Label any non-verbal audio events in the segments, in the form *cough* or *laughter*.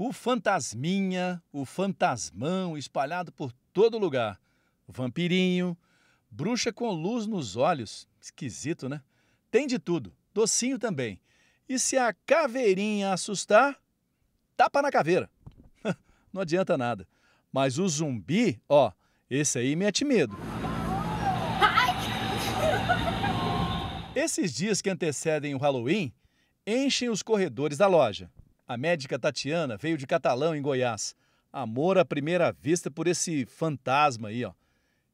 O fantasminha, o fantasmão espalhado por todo lugar. vampirinho, bruxa com luz nos olhos. Esquisito, né? Tem de tudo. Docinho também. E se a caveirinha assustar, tapa na caveira. *laughs* Não adianta nada. Mas o zumbi, ó, esse aí mete medo. *laughs* Esses dias que antecedem o Halloween enchem os corredores da loja. A médica Tatiana veio de Catalão, em Goiás. Amor à primeira vista por esse fantasma aí, ó.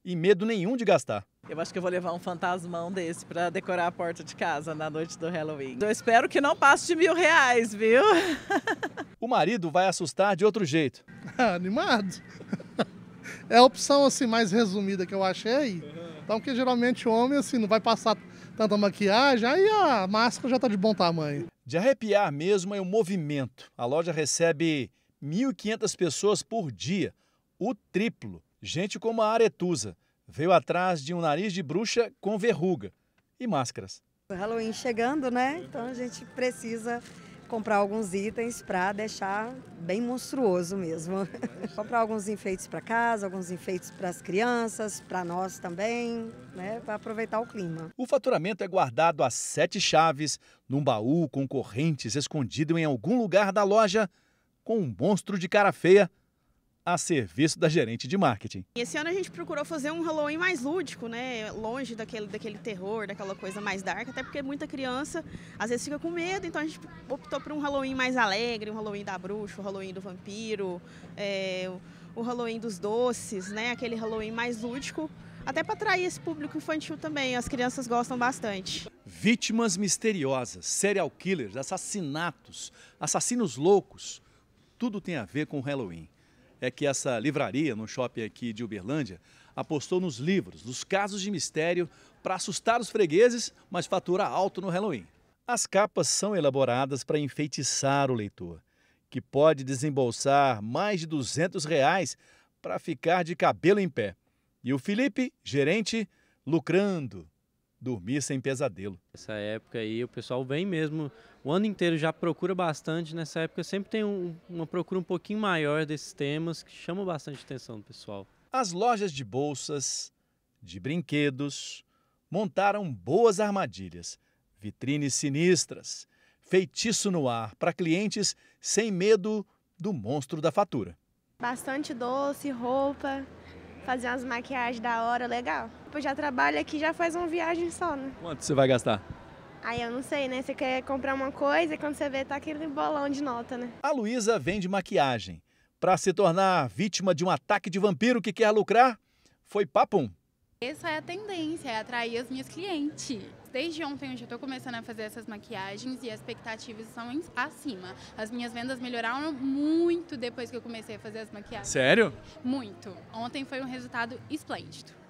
E medo nenhum de gastar. Eu acho que eu vou levar um fantasmão desse para decorar a porta de casa na noite do Halloween. Eu espero que não passe de mil reais, viu? *laughs* O marido vai assustar de outro jeito. *laughs* Animado. *laughs* É a opção assim mais resumida que eu achei. Então, que geralmente homem, assim, não vai passar tanta maquiagem, aí a máscara já está de bom tamanho. De arrepiar mesmo é o movimento. A loja recebe 1.500 pessoas por dia, o triplo. Gente como a Aretusa veio atrás de um nariz de bruxa com verruga e máscaras. O Halloween chegando, né? Então a gente precisa comprar alguns itens para deixar bem monstruoso mesmo. *laughs* comprar alguns enfeites para casa, alguns enfeites para as crianças, para nós também, né, para aproveitar o clima. O faturamento é guardado a sete chaves num baú com correntes escondido em algum lugar da loja com um monstro de cara feia a serviço da gerente de marketing. Esse ano a gente procurou fazer um Halloween mais lúdico, né? Longe daquele, daquele terror, daquela coisa mais dark, até porque muita criança às vezes fica com medo, então a gente optou por um Halloween mais alegre, um Halloween da bruxa, um Halloween do vampiro, é, o Halloween dos doces, né? Aquele Halloween mais lúdico. Até para atrair esse público infantil também, as crianças gostam bastante. Vítimas misteriosas, serial killers, assassinatos, assassinos loucos, tudo tem a ver com o Halloween é que essa livraria, no shopping aqui de Uberlândia, apostou nos livros, nos casos de mistério, para assustar os fregueses, mas fatura alto no Halloween. As capas são elaboradas para enfeitiçar o leitor, que pode desembolsar mais de 200 reais para ficar de cabelo em pé. E o Felipe, gerente, lucrando dormir sem pesadelo. Essa época aí o pessoal vem mesmo, o ano inteiro já procura bastante. Nessa época sempre tem um, uma procura um pouquinho maior desses temas que chamam bastante atenção do pessoal. As lojas de bolsas, de brinquedos, montaram boas armadilhas, vitrines sinistras, feitiço no ar para clientes sem medo do monstro da fatura. Bastante doce, roupa, fazer umas maquiagens da hora, legal. Depois tipo, já trabalha aqui, já faz uma viagem só, né? Quanto você vai gastar? Aí eu não sei, né? Você quer comprar uma coisa e quando você vê, tá aquele bolão de nota, né? A Luísa vende maquiagem. Para se tornar vítima de um ataque de vampiro que quer lucrar, foi papum. Essa é a tendência, é atrair as minhas clientes. Desde ontem eu já estou começando a fazer essas maquiagens e as expectativas são em, acima. As minhas vendas melhoraram muito depois que eu comecei a fazer as maquiagens. Sério? Muito. Ontem foi um resultado esplêndido.